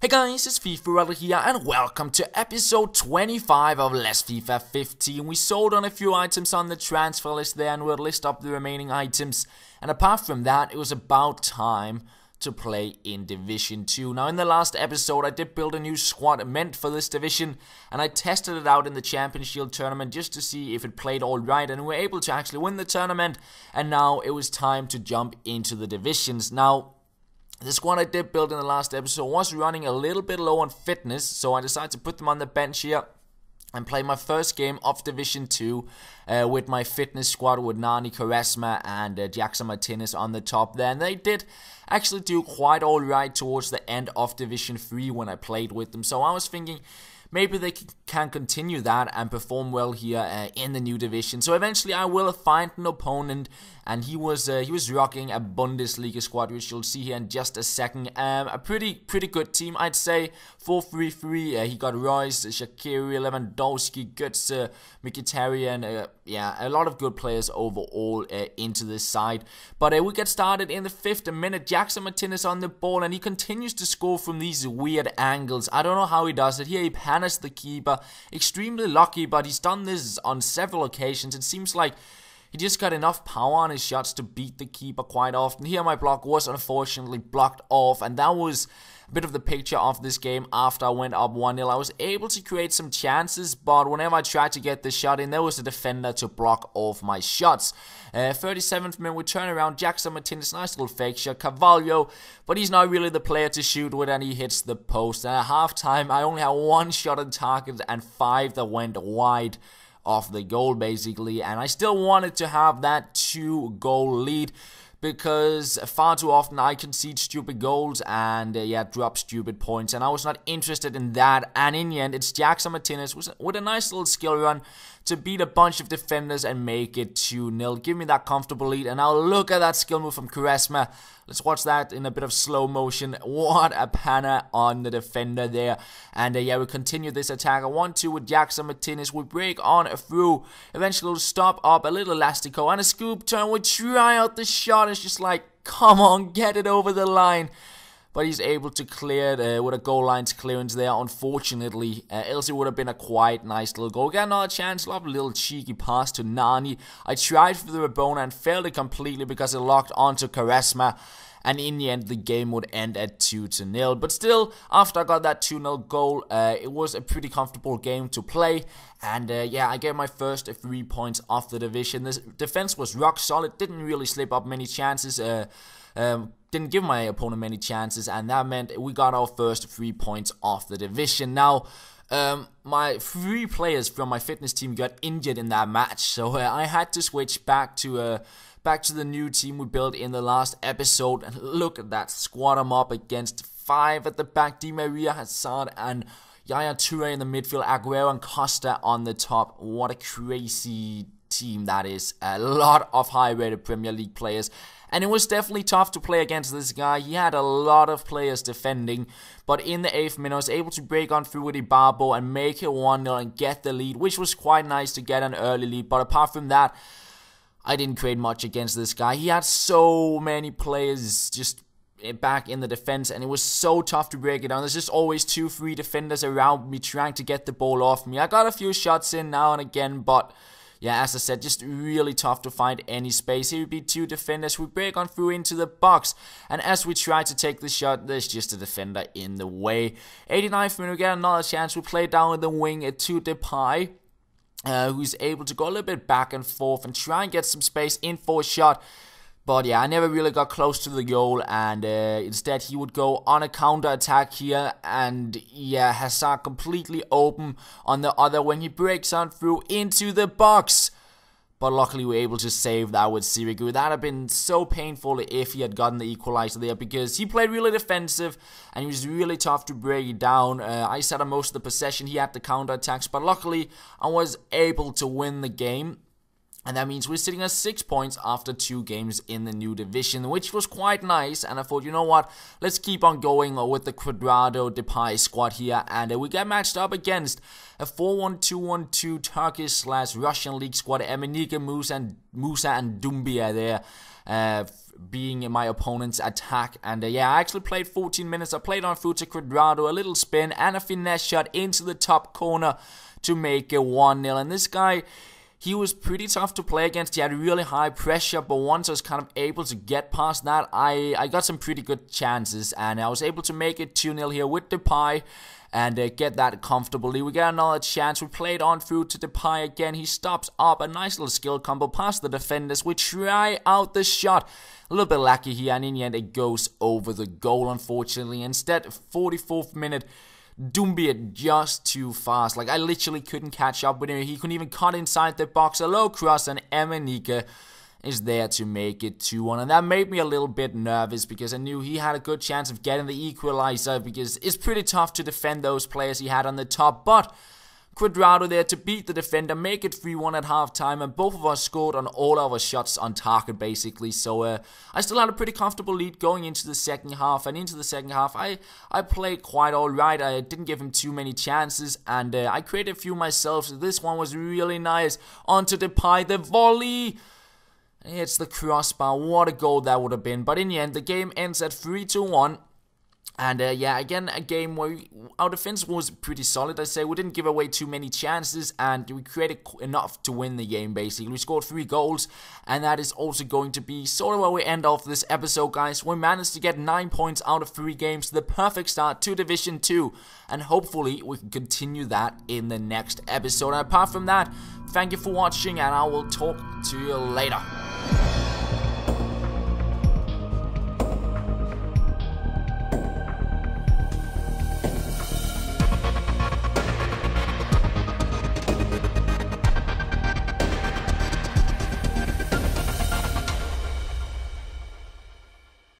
Hey guys, it's FIFA here and welcome to episode 25 of Less FIFA 15. We sold on a few items on the transfer list there and we'll list up the remaining items. And apart from that, it was about time to play in Division 2. Now in the last episode I did build a new squad meant for this division and I tested it out in the Champions Shield tournament just to see if it played alright and we were able to actually win the tournament and now it was time to jump into the divisions. Now the squad I did build in the last episode was running a little bit low on fitness, so I decided to put them on the bench here and play my first game of Division 2 uh, with my fitness squad with Nani Karesma and uh, Jackson Martinez on the top there. And they did actually do quite alright towards the end of Division 3 when I played with them. So I was thinking, maybe they can continue that and perform well here uh, in the new division. So eventually, I will find an opponent, and he was uh, he was rocking a Bundesliga squad, which you'll see here in just a second. Um, a pretty pretty good team, I'd say. 4-3-3. Uh, he got Royce, Shakiri, Lewandowski, Götze, Mkhitaryan. Uh, yeah, a lot of good players overall uh, into this side. But uh, we get started in the fifth minute. Jackson Martinez on the ball, and he continues to score from these weird angles. I don't know how he does it. Here he managed the keeper. Extremely lucky, but he's done this on several occasions. It seems like he just got enough power on his shots to beat the keeper quite often. Here my block was unfortunately blocked off and that was a bit of the picture of this game after I went up 1-0. I was able to create some chances but whenever I tried to get the shot in there was a defender to block off my shots. Uh, 37th minute we turn around Jackson Martinez, nice little fake shot, Cavallo, but he's not really the player to shoot with and he hits the post. And at halftime I only had one shot on target and five that went wide off the goal basically and I still wanted to have that two goal lead because far too often I concede stupid goals and uh, yeah drop stupid points and I was not interested in that and in the end it's Jackson Martinez with a nice little skill run to beat a bunch of defenders and make it 2-0 give me that comfortable lead and now look at that skill move from Kuresma Let's watch that in a bit of slow motion. What a panna on the defender there. And uh, yeah, we continue this attack. I want to with Jackson Martinez. We break on through. Eventually, we'll stop up a little Elastico and a scoop turn. We try out the shot. It's just like, come on, get it over the line but he's able to clear it uh, with a goal line clearance there, unfortunately. Uh, else it would have been a quite nice little goal. Got another chance, a little cheeky pass to Nani. I tried for the Rabona and failed it completely because it locked onto Charisma and in the end the game would end at 2 to nil. But still, after I got that 2 0 goal, uh, it was a pretty comfortable game to play. And uh, yeah, I get my first three points off the division. The defense was rock solid, didn't really slip up many chances. Uh, um, didn't give my opponent many chances, and that meant we got our first three points off the division. Now, um, my three players from my fitness team got injured in that match, so uh, I had to switch back to uh, back to the new team we built in the last episode. And look at that squad! I'm up against five at the back: Di Maria, Hazard, and Yaya Toure in the midfield, Aguero and Costa on the top. What a crazy team that is. A lot of high-rated Premier League players. And it was definitely tough to play against this guy. He had a lot of players defending. But in the 8th minute, I was able to break on through with Ibabo and make it 1-0 and get the lead, which was quite nice to get an early lead. But apart from that, I didn't create much against this guy. He had so many players just eh, back in the defense and it was so tough to break it down. There's just always two, three defenders around me trying to get the ball off me. I got a few shots in now and again, but yeah, as I said, just really tough to find any space. Here would be two defenders. We break on through into the box. And as we try to take the shot, there's just a defender in the way. 89th minute, we get another chance. We play down with the wing to Depay. Uh, who's able to go a little bit back and forth and try and get some space in for a shot. But yeah, I never really got close to the goal, and uh, instead he would go on a counter attack here, and yeah, Hazard completely open on the other when he breaks on through into the box. But luckily we were able to save that with Sirigu. That would have been so painful if he had gotten the equaliser there because he played really defensive and he was really tough to break down. Uh, I sat on most of the possession, he had the counter attacks, but luckily I was able to win the game. And that means we're sitting at six points after two games in the new division, which was quite nice. And I thought, you know what, let's keep on going with the Quadrado Depay squad here. And uh, we get matched up against a 4-1-2-1-2 Turkish slash Russian league squad, Emenike Musa and, Musa and Dumbia there. Uh, being my opponent's attack. And uh, yeah, I actually played 14 minutes. I played on Futa Quadrado, a little spin and a finesse shot into the top corner to make it 1-0. And this guy he was pretty tough to play against. He had really high pressure, but once I was kind of able to get past that, I, I got some pretty good chances, and I was able to make it 2-0 here with Depay and uh, get that comfortably. We get another chance. We played on through to Depay again. He stops up. A nice little skill combo past the defenders. We try out the shot. A little bit lucky here, and in the end, it goes over the goal, unfortunately. Instead, 44th minute. Dumbia just too fast. Like, I literally couldn't catch up with him. He couldn't even cut inside the box. A low cross and Emanika is there to make it 2-1. And that made me a little bit nervous because I knew he had a good chance of getting the equalizer because it's pretty tough to defend those players he had on the top. But Quadrado there to beat the defender, make it 3-1 at halftime, and both of us scored on all our shots on target, basically. So uh, I still had a pretty comfortable lead going into the second half, and into the second half, I, I played quite alright. I didn't give him too many chances, and uh, I created a few myself, so this one was really nice. On to Depay, the volley! It's the crossbar. What a goal that would have been. But in the end, the game ends at 3 to 1. And uh, yeah, again, a game where our defense was pretty solid, I'd say. We didn't give away too many chances, and we created enough to win the game, basically. We scored three goals, and that is also going to be sort of where we end off this episode, guys. We managed to get nine points out of three games, the perfect start to Division 2, and hopefully we can continue that in the next episode. And apart from that, thank you for watching, and I will talk to you later.